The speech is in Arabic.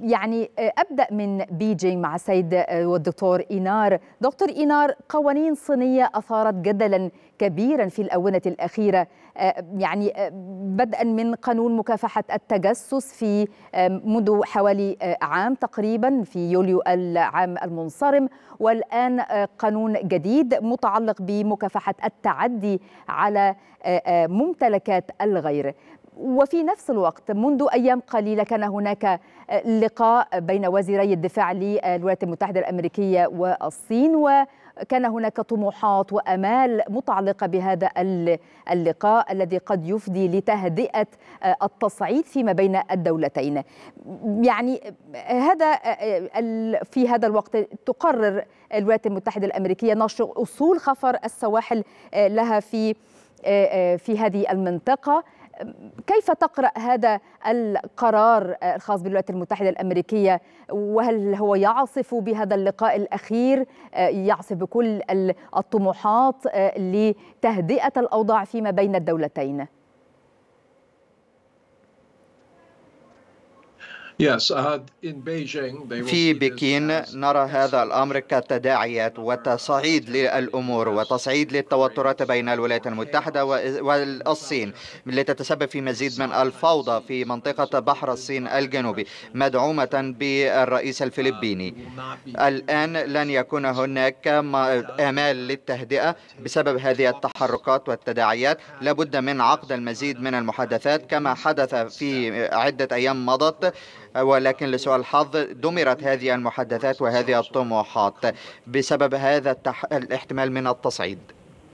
يعني آه، ابدا من بيجينج مع السيد آه، والدكتور اينار دكتور اينار قوانين صينيه اثارت جدلا كبيرا في الاونه الاخيره آه، يعني بدءا من قانون مكافحه التجسس في منذ حوالي عام تقريبا في يوليو العام المنصرم والان قانون جديد متعلق بمكافحه التعدي على ممتلكات الغير وفي نفس الوقت منذ أيام قليلة كان هناك لقاء بين وزيري الدفاع للولايات المتحدة الأمريكية والصين وكان هناك طموحات وأمال متعلقة بهذا اللقاء الذي قد يفضي لتهدئة التصعيد فيما بين الدولتين يعني هذا في هذا الوقت تقرر الولايات المتحدة الأمريكية نشر أصول خفر السواحل لها في في هذه المنطقة كيف تقرأ هذا القرار الخاص بالولايات المتحدة الأمريكية وهل هو يعصف بهذا اللقاء الأخير يعصف بكل الطموحات لتهدئة الأوضاع فيما بين الدولتين؟ Uh, في بكين نرى هذا الامر كتداعيات وتصعيد للامور وتصعيد للتوترات بين الولايات المتحده والصين لتتسبب في مزيد من الفوضى في منطقه بحر الصين الجنوبي مدعومه بالرئيس الفلبيني. الان لن يكون هناك امال للتهدئه بسبب هذه التحركات والتداعيات لابد من عقد المزيد من المحادثات كما حدث في عده ايام مضت ولكن لسوء الحظ دمرت هذه المحادثات وهذه الطموحات بسبب هذا الاحتمال من التصعيد